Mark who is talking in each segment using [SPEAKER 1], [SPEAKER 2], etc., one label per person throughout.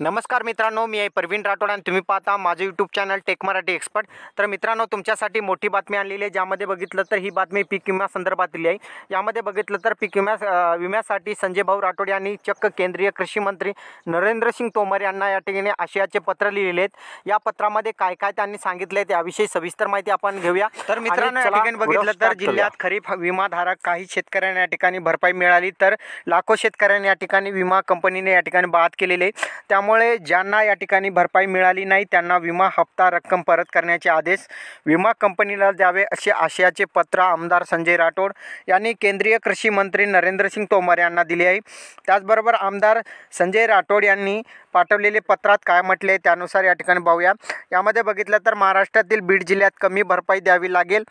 [SPEAKER 1] नमस्कार मित्रांनो मी आहे प्रवीण राठोड आणि तुम्ही पाहता माझं YouTube channel tech Marathi expert तर मित्रांनो तुमच्यासाठी मोठी बातमी आणलेली आहे ज्यामध्ये बघितलं तर ही बातमी पीक विमा दिली आहे यामध्ये बघितलं तर पीक विम्या विम्यासाठी संजय भाऊ राठोड यांनी चक्क केंद्रीय कृषी मंत्री नरेंद्रसिंग तोमर यांना या ठिकाणी आशयाचे पत्र लिहिलेले आहेत या पत्रामध्ये काय काय त्यांनी सांगितलं आहे त्याविषयी सविस्तर माहिती आपण घेऊया तर मित्रांनो या ठिकाणी बघितलं तर जिल्ह्यात खरीप विमाधारक काही शेतकऱ्यांना या ठिकाणी भरपाई मिळाली तर लाखो शेतकऱ्यांनी या ठिकाणी विमा कंपनीने या ठिकाणी बाद केलेले त्या त्यामुळे ज्यांना या ठिकाणी भरपाई मिळाली नाही त्यांना विमा हप्ता रक्कम परत करण्याचे आदेश विमा कंपनीला द्यावे असे आशयाचे पत्र आमदार संजय राठोड यांनी केंद्रीय कृषी मंत्री नरेंद्रसिंग तोमर यांना दिले आहे त्याचबरोबर आमदार संजय राठोड यांनी पाठवलेले पत्रात काय म्हटले त्यानुसार या ठिकाणी पाहूया यामध्ये बघितलं तर महाराष्ट्रातील बीड जिल्ह्यात कमी भरपाई द्यावी लागेल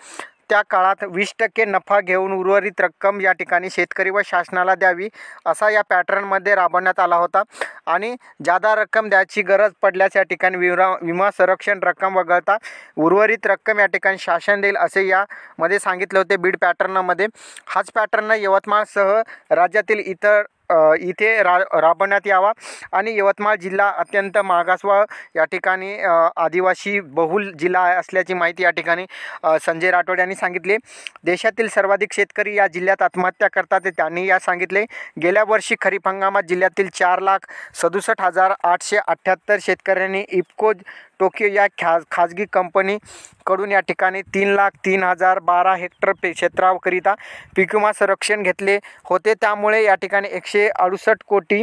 [SPEAKER 1] त्या काळात वीस टक्के नफा घेऊन उर्वरित रक्कम या ठिकाणी शेतकरी व शासनाला द्यावी असा या पॅटर्नमध्ये राबवण्यात आला होता आणि जादा रक्कम द्यायची गरज पडल्यास या ठिकाणी विमा विमा संरक्षण रक्कम वगळता उर्वरित रक्कम या ठिकाणी शासन देईल असे यामध्ये सांगितले होते बीड पॅटर्नमध्ये हाच पॅटर्न यवतमाळसह राज्यातील इतर इथे रा राबवण्यात यावा आणि यवतमाळ जिल्हा अत्यंत मागास व या ठिकाणी आदिवासी बहुल जिल्हा असल्याची माहिती या ठिकाणी संजय राठोड यांनी सांगितले देशातील सर्वाधिक शेतकरी या जिल्ह्यात आत्महत्या करतात त्यांनी या सांगितले गेल्या वर्षी खरीप हंगामात जिल्ह्यातील चार लाख सदुसष्ट हजार आठशे अठ्ठ्याहत्तर शेतकऱ्यांनी इफको टोकियो या खा खाजगी कंपनीकडून या ठिकाणी तीन लाख तीन हजार बारा हेक्टर पे क्षेत्राकरिता विमा संरक्षण घेतले होते त्यामुळे या ठिकाणी एकशे अडुसष्ट कोटी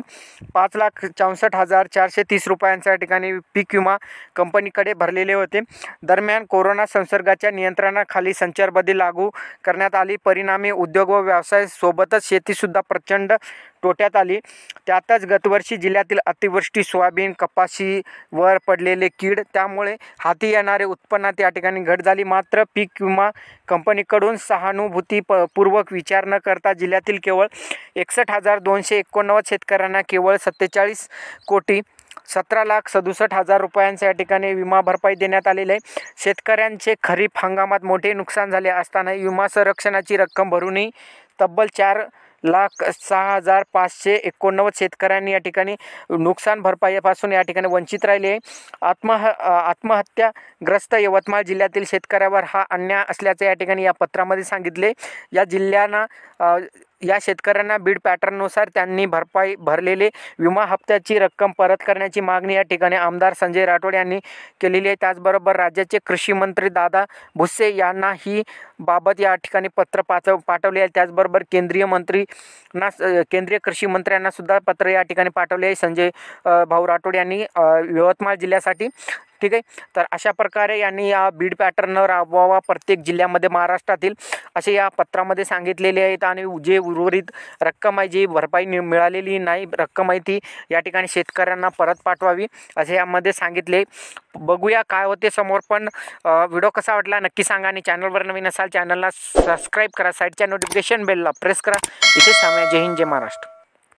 [SPEAKER 1] पाच लाख चौसष्ट हजार चारशे तीस रुपयांचा या ठिकाणी पीक विमा कंपनीकडे भरलेले होते दरम्यान कोरोना संसर्गाच्या नियंत्रणाखाली संचारबंदी लागू करण्यात आली परिणामी उद्योग व व्यवसाय सोबतच शेतीसुद्धा प्रचंड तोट्यात आली त्यातच गतवर्षी जिल्ह्यातील अतिवृष्टी सोयाबीन कपाशीवर पडलेले कीड त्यामुळे हाती येणारे उत्पन्नात या ठिकाणी घट झाली मात्र पीक विमा कंपनीकडून सहानुभूती प पूर्वक विचार न करता जिल्ह्यातील केवळ एकसष्ट हजार दोनशे एकोणनव्वद शेतकऱ्यांना केवळ सत्तेचाळीस कोटी सतरा लाख सदुसष्ट हजार रुपयांचा या ठिकाणी विमा भरपाई देण्यात आलेली आहे शेतकऱ्यांचे खरीप हंगामात मोठे नुकसान झाले असताना विमा संरक्षणाची रक्कम भरूनही तब्बल चार लाख सहा हजार पाचशे एकोणनव्वद शेतकऱ्यांनी या ठिकाणी नुकसान भरपाईपासून या ठिकाणी वंचित राहिले आत्मह आत्महत्याग्रस्त यवतमाळ जिल्ह्यातील शेतकऱ्यावर हा अन्याय असल्याचं या ठिकाणी या पत्रामध्ये सांगितले या जिल्ह्यांना या शेतकऱ्यांना बीड पॅटर्ननुसार त्यांनी भरपाई भरलेले विमा हप्त्याची रक्कम परत करण्याची मागणी या ठिकाणी आमदार संजय राठोड यांनी केलेली आहे त्याचबरोबर राज्याचे कृषी मंत्री दादा भुसे यांना ही बाबत या ठिकाणी पत्र पाचव पाठवले आहे त्याचबरोबर केंद्रीय मंत्री ना केंद्रीय कृषी मंत्र्यांना सुद्धा पत्र या ठिकाणी पाठवले आहे संजय भाऊ राठोड यांनी यवतमाळ जिल्ह्यासाठी ठीक आहे तर अशा प्रकारे यांनी या बीड पॅटर्न राबवावा प्रत्येक जिल्ह्यामध्ये महाराष्ट्रातील असे या पत्रामध्ये सांगितलेले आहेत आणि जे उर्वरित रक्कम आहे जी भरपाई मिळालेली नाही रक्कम आहे ती या ठिकाणी शेतकऱ्यांना परत पाठवावी असे यामध्ये सांगितले बघूया काय होते समोर पण व्हिडिओ कसा वाटला नक्की सांगा आणि चॅनलवर नवीन असाल चॅनलला सबस्क्राईब करा साईडच्या नोटिफिकेशन बेलला प्रेस करा इथे सांगा जय हिंद जय महाराष्ट्र